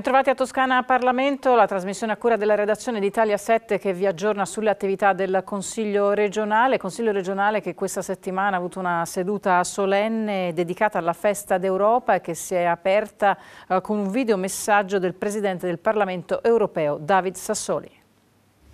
Bentrovati a Toscana Parlamento, la trasmissione a cura della redazione d'Italia 7 che vi aggiorna sulle attività del Consiglio regionale, Consiglio regionale che questa settimana ha avuto una seduta solenne dedicata alla festa d'Europa e che si è aperta eh, con un videomessaggio del Presidente del Parlamento europeo David Sassoli.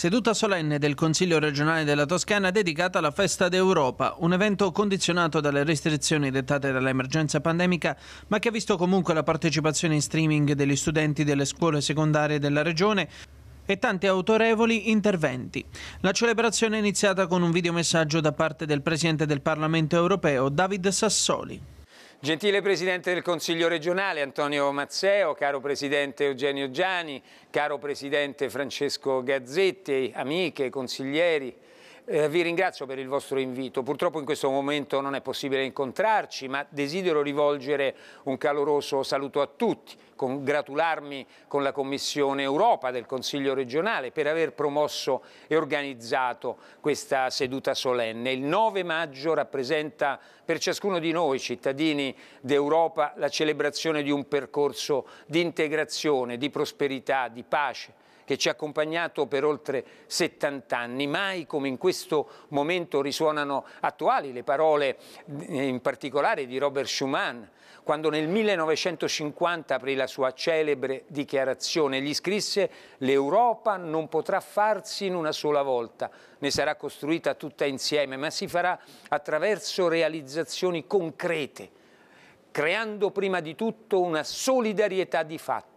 Seduta solenne del Consiglio regionale della Toscana dedicata alla Festa d'Europa, un evento condizionato dalle restrizioni dettate dall'emergenza pandemica, ma che ha visto comunque la partecipazione in streaming degli studenti delle scuole secondarie della regione, e tanti autorevoli interventi. La celebrazione è iniziata con un videomessaggio da parte del Presidente del Parlamento europeo, David Sassoli. Gentile Presidente del Consiglio regionale Antonio Mazzeo, caro Presidente Eugenio Giani, caro Presidente Francesco Gazzetti, amiche, consiglieri, eh, vi ringrazio per il vostro invito. Purtroppo in questo momento non è possibile incontrarci, ma desidero rivolgere un caloroso saluto a tutti, congratularmi con la Commissione Europa del Consiglio regionale per aver promosso e organizzato questa seduta solenne. Il 9 maggio rappresenta per ciascuno di noi, cittadini d'Europa, la celebrazione di un percorso di integrazione, di prosperità, di pace, che ci ha accompagnato per oltre 70 anni. Mai come in questo momento risuonano attuali le parole eh, in particolare di Robert Schumann, quando nel 1950 aprì la sua celebre dichiarazione. Gli scrisse l'Europa non potrà farsi in una sola volta, ne sarà costruita tutta insieme, ma si farà attraverso realizzazioni concrete, creando prima di tutto una solidarietà di fatto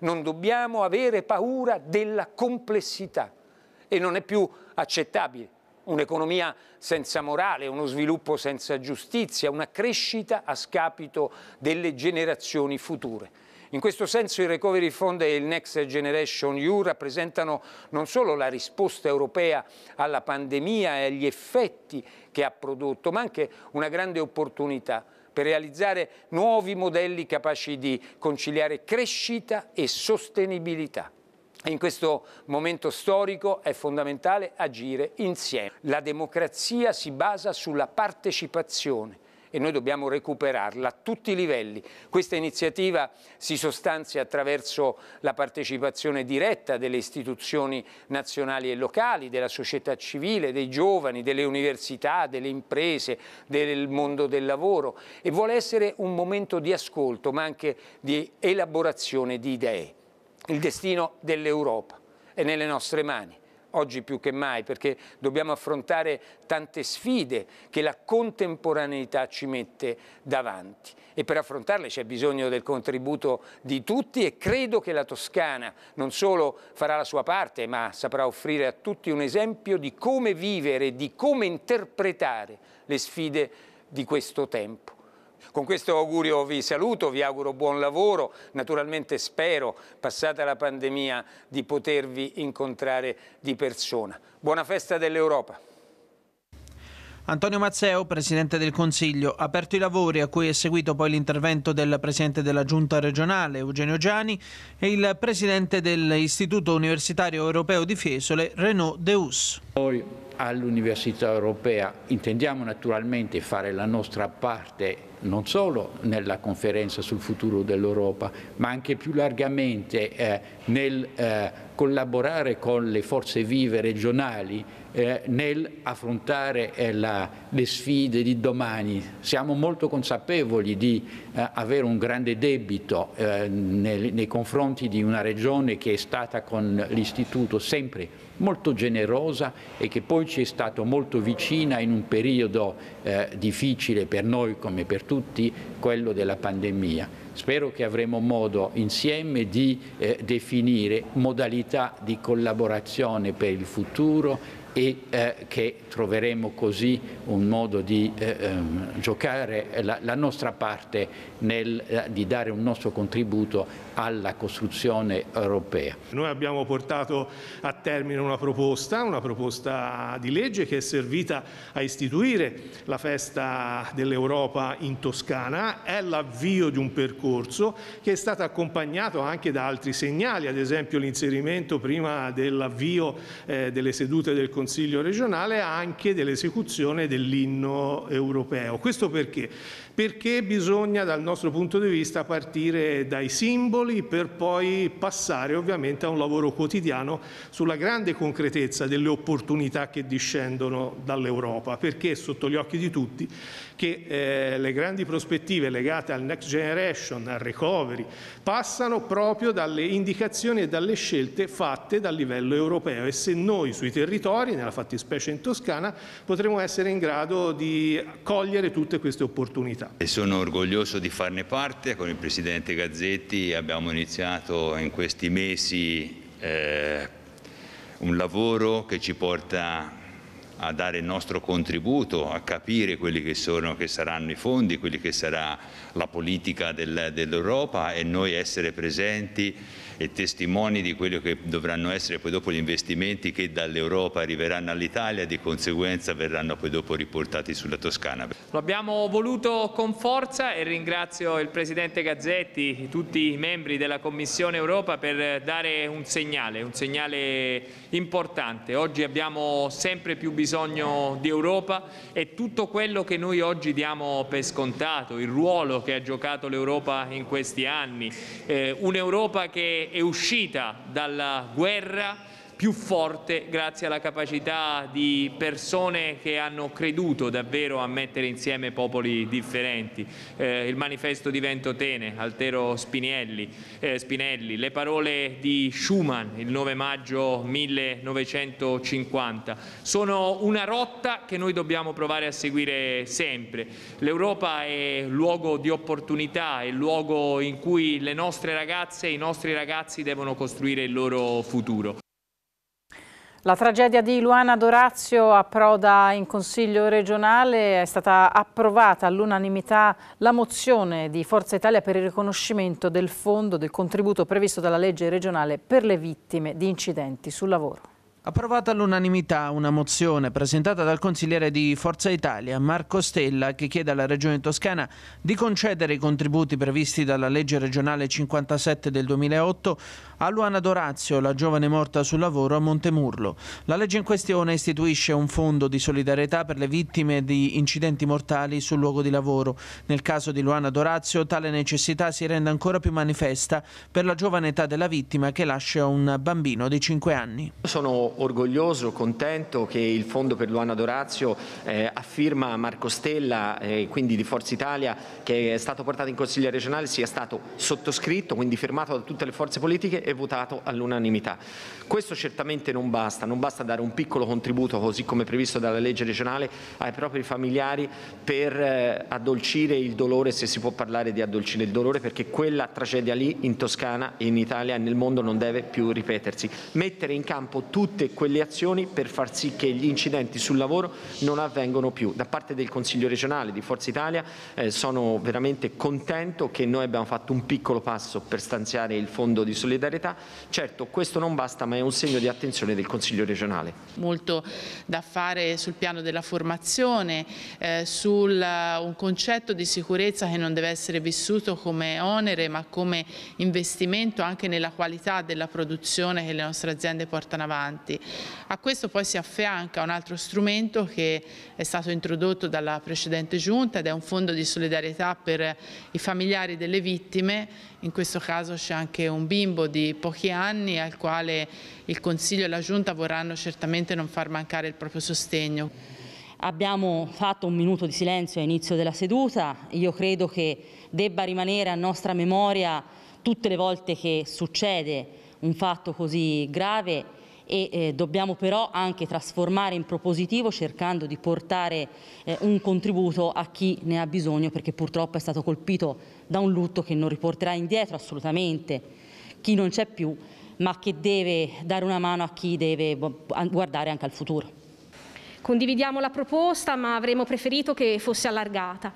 non dobbiamo avere paura della complessità e non è più accettabile un'economia senza morale, uno sviluppo senza giustizia, una crescita a scapito delle generazioni future. In questo senso il Recovery Fund e il Next Generation EU rappresentano non solo la risposta europea alla pandemia e agli effetti che ha prodotto, ma anche una grande opportunità per realizzare nuovi modelli capaci di conciliare crescita e sostenibilità. In questo momento storico è fondamentale agire insieme. La democrazia si basa sulla partecipazione, e noi dobbiamo recuperarla a tutti i livelli. Questa iniziativa si sostanzia attraverso la partecipazione diretta delle istituzioni nazionali e locali, della società civile, dei giovani, delle università, delle imprese, del mondo del lavoro e vuole essere un momento di ascolto ma anche di elaborazione di idee. Il destino dell'Europa è nelle nostre mani oggi più che mai, perché dobbiamo affrontare tante sfide che la contemporaneità ci mette davanti e per affrontarle c'è bisogno del contributo di tutti e credo che la Toscana non solo farà la sua parte, ma saprà offrire a tutti un esempio di come vivere, di come interpretare le sfide di questo tempo. Con questo augurio vi saluto, vi auguro buon lavoro, naturalmente spero, passata la pandemia, di potervi incontrare di persona. Buona festa dell'Europa. Antonio Mazzeo, Presidente del Consiglio, ha aperto i lavori a cui è seguito poi l'intervento del Presidente della Giunta regionale Eugenio Giani e il Presidente dell'Istituto Universitario Europeo di Fiesole Renaud Deus. Noi all'Università Europea intendiamo naturalmente fare la nostra parte non solo nella conferenza sul futuro dell'Europa, ma anche più largamente eh, nel eh, collaborare con le forze vive regionali eh, nel affrontare eh, la, le sfide di domani. Siamo molto consapevoli di eh, avere un grande debito eh, nel, nei confronti di una regione che è stata con l'Istituto sempre molto generosa e che poi ci è stata molto vicina in un periodo eh, difficile per noi come per tutti, quello della pandemia. Spero che avremo modo insieme di eh, definire modalità di collaborazione per il futuro e eh, che troveremo così un modo di eh, ehm, giocare la, la, nostra parte nel, eh, di dare un nostro contributo alla costruzione europea. Noi abbiamo portato a termine una proposta, una proposta di legge che è servita a istituire la festa dell'Europa in Toscana, è l'avvio di un percorso che è stato accompagnato anche da altri segnali, ad esempio l'inserimento prima dell'avvio eh, delle sedute del Consiglio Consiglio regionale anche dell'esecuzione dell'inno europeo. Questo perché? Perché bisogna dal nostro punto di vista partire dai simboli per poi passare ovviamente a un lavoro quotidiano sulla grande concretezza delle opportunità che discendono dall'Europa, perché è sotto gli occhi di tutti che eh, le grandi prospettive legate al Next Generation, al Recovery, passano proprio dalle indicazioni e dalle scelte fatte dal livello europeo e se noi sui territori territori, nella fattispecie in Toscana, potremo essere in grado di cogliere tutte queste opportunità. E sono orgoglioso di farne parte, con il Presidente Gazzetti abbiamo iniziato in questi mesi eh, un lavoro che ci porta a dare il nostro contributo, a capire quelli che, sono, che saranno i fondi, quelli che sarà la politica del, dell'Europa e noi essere presenti e testimoni di quello che dovranno essere poi dopo gli investimenti che dall'Europa arriveranno all'Italia e di conseguenza verranno poi dopo riportati sulla Toscana. Lo abbiamo voluto con forza e ringrazio il Presidente Gazzetti, tutti i membri della Commissione Europa per dare un segnale, un segnale importante. Oggi abbiamo sempre più bisogno di Europa e tutto quello che noi oggi diamo per scontato, il ruolo che ha giocato l'Europa in questi anni, eh, un'Europa che è uscita dalla guerra più forte grazie alla capacità di persone che hanno creduto davvero a mettere insieme popoli differenti. Eh, il manifesto di Ventotene, Altero Spinelli, eh, Spinelli, le parole di Schumann il 9 maggio 1950. Sono una rotta che noi dobbiamo provare a seguire sempre. L'Europa è luogo di opportunità, è luogo in cui le nostre ragazze e i nostri ragazzi devono costruire il loro futuro. La tragedia di Luana Dorazio approda in Consiglio regionale, è stata approvata all'unanimità la mozione di Forza Italia per il riconoscimento del fondo del contributo previsto dalla legge regionale per le vittime di incidenti sul lavoro. Approvata all'unanimità una mozione presentata dal consigliere di Forza Italia Marco Stella che chiede alla Regione Toscana di concedere i contributi previsti dalla legge regionale 57 del 2008 a Luana Dorazio, la giovane morta sul lavoro a Montemurlo. La legge in questione istituisce un fondo di solidarietà per le vittime di incidenti mortali sul luogo di lavoro. Nel caso di Luana Dorazio tale necessità si rende ancora più manifesta per la giovane età della vittima che lascia un bambino di 5 anni. Sono orgoglioso, contento che il Fondo per Luana Dorazio eh, affirma Marco Stella, eh, quindi di Forza Italia, che è stato portato in Consiglio regionale, sia stato sottoscritto, quindi firmato da tutte le forze politiche e votato all'unanimità. Questo certamente non basta, non basta dare un piccolo contributo, così come previsto dalla legge regionale, ai propri familiari per eh, addolcire il dolore, se si può parlare di addolcire il dolore, perché quella tragedia lì in Toscana in Italia e nel mondo non deve più ripetersi. Mettere in campo tutte quelle azioni per far sì che gli incidenti sul lavoro non avvengano più. Da parte del Consiglio regionale di Forza Italia eh, sono veramente contento che noi abbiamo fatto un piccolo passo per stanziare il fondo di solidarietà. Certo questo non basta ma è un segno di attenzione del Consiglio regionale. Molto da fare sul piano della formazione, eh, su eh, un concetto di sicurezza che non deve essere vissuto come onere ma come investimento anche nella qualità della produzione che le nostre aziende portano avanti dati. A questo poi si affianca un altro strumento che è stato introdotto dalla precedente giunta ed è un fondo di solidarietà per i familiari delle vittime, in questo caso c'è anche un bimbo di pochi anni al quale il Consiglio e la giunta vorranno certamente non far mancare il proprio sostegno. Abbiamo fatto un minuto di silenzio all'inizio della seduta, io credo che debba rimanere a nostra memoria tutte le volte che succede un fatto così grave e eh, dobbiamo però anche trasformare in propositivo cercando di portare eh, un contributo a chi ne ha bisogno perché purtroppo è stato colpito da un lutto che non riporterà indietro assolutamente chi non c'è più ma che deve dare una mano a chi deve guardare anche al futuro. Condividiamo la proposta ma avremmo preferito che fosse allargata.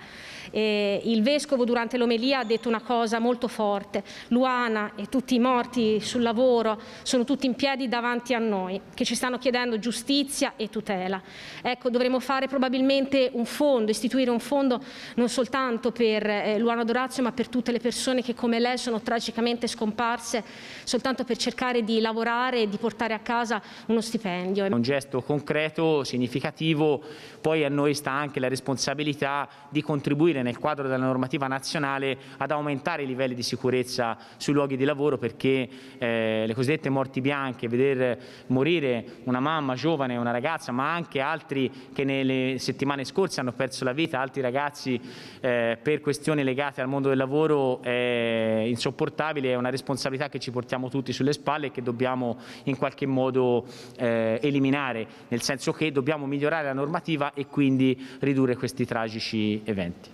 Eh, il vescovo durante l'omelia ha detto una cosa molto forte, Luana e tutti i morti sul lavoro sono tutti in piedi davanti a noi, che ci stanno chiedendo giustizia e tutela. Ecco, dovremo fare probabilmente un fondo, istituire un fondo non soltanto per eh, Luana Dorazio, ma per tutte le persone che come lei sono tragicamente scomparse, soltanto per cercare di lavorare e di portare a casa uno stipendio. un gesto concreto, significativo, poi a noi sta anche la responsabilità di contribuire contribuire nel quadro della normativa nazionale ad aumentare i livelli di sicurezza sui luoghi di lavoro perché eh, le cosiddette morti bianche, vedere morire una mamma giovane, una ragazza, ma anche altri che nelle settimane scorse hanno perso la vita, altri ragazzi eh, per questioni legate al mondo del lavoro è insopportabile, è una responsabilità che ci portiamo tutti sulle spalle e che dobbiamo in qualche modo eh, eliminare, nel senso che dobbiamo migliorare la normativa e quindi ridurre questi tragici eventi.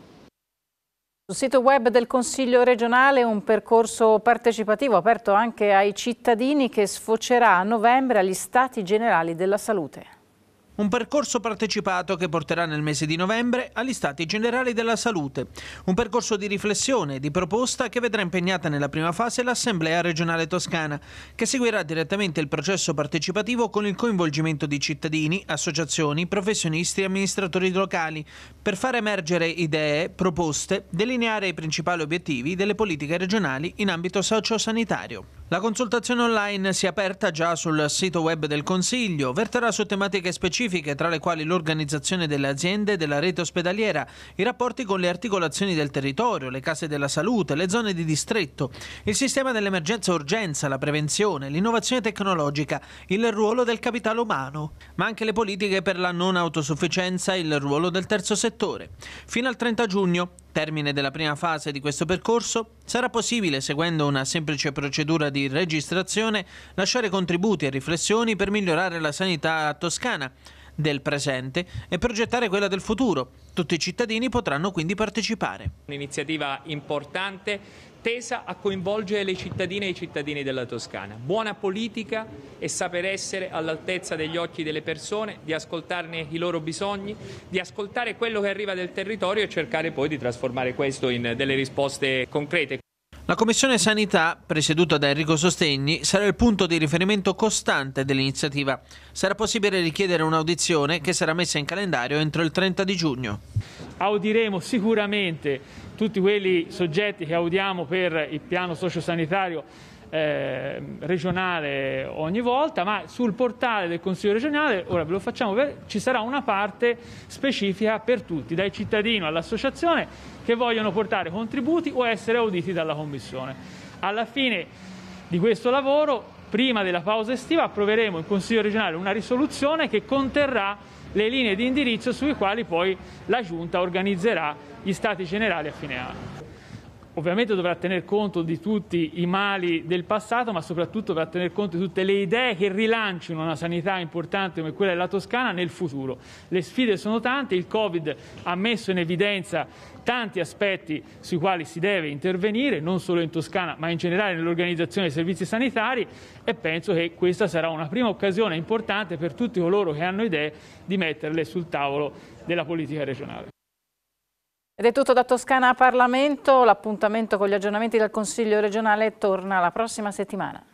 Sul sito web del Consiglio regionale un percorso partecipativo aperto anche ai cittadini che sfocerà a novembre agli Stati Generali della Salute. Un percorso partecipato che porterà nel mese di novembre agli Stati Generali della Salute. Un percorso di riflessione e di proposta che vedrà impegnata nella prima fase l'Assemblea regionale toscana, che seguirà direttamente il processo partecipativo con il coinvolgimento di cittadini, associazioni, professionisti e amministratori locali, per far emergere idee, proposte, delineare i principali obiettivi delle politiche regionali in ambito sociosanitario. La consultazione online si è aperta già sul sito web del Consiglio, verterà su tematiche specifiche tra le quali l'organizzazione delle aziende e della rete ospedaliera, i rapporti con le articolazioni del territorio, le case della salute, le zone di distretto, il sistema dell'emergenza urgenza, la prevenzione, l'innovazione tecnologica, il ruolo del capitale umano, ma anche le politiche per la non autosufficienza e il ruolo del terzo settore. Fino al 30 giugno termine della prima fase di questo percorso, sarà possibile, seguendo una semplice procedura di registrazione, lasciare contributi e riflessioni per migliorare la sanità toscana del presente e progettare quella del futuro. Tutti i cittadini potranno quindi partecipare. Un'iniziativa importante tesa a coinvolgere le cittadine e i cittadini della Toscana. Buona politica e saper essere all'altezza degli occhi delle persone, di ascoltarne i loro bisogni, di ascoltare quello che arriva del territorio e cercare poi di trasformare questo in delle risposte concrete. La Commissione Sanità, presieduta da Enrico Sostegni, sarà il punto di riferimento costante dell'iniziativa. Sarà possibile richiedere un'audizione che sarà messa in calendario entro il 30 di giugno. Audiremo sicuramente tutti quei soggetti che audiamo per il piano sociosanitario eh, regionale ogni volta, ma sul portale del Consiglio regionale, ora ve lo facciamo, vedere, ci sarà una parte specifica per tutti, dai cittadini all'associazione, che vogliono portare contributi o essere auditi dalla Commissione. Alla fine di questo lavoro, prima della pausa estiva, approveremo in Consiglio regionale una risoluzione che conterrà le linee di indirizzo sui quali poi la Giunta organizzerà gli Stati generali a fine anno ovviamente dovrà tener conto di tutti i mali del passato, ma soprattutto dovrà tener conto di tutte le idee che rilancino una sanità importante come quella della Toscana nel futuro. Le sfide sono tante, il Covid ha messo in evidenza tanti aspetti sui quali si deve intervenire, non solo in Toscana, ma in generale nell'organizzazione dei servizi sanitari e penso che questa sarà una prima occasione importante per tutti coloro che hanno idee di metterle sul tavolo della politica regionale. Ed è tutto da Toscana a Parlamento, l'appuntamento con gli aggiornamenti del Consiglio regionale torna la prossima settimana.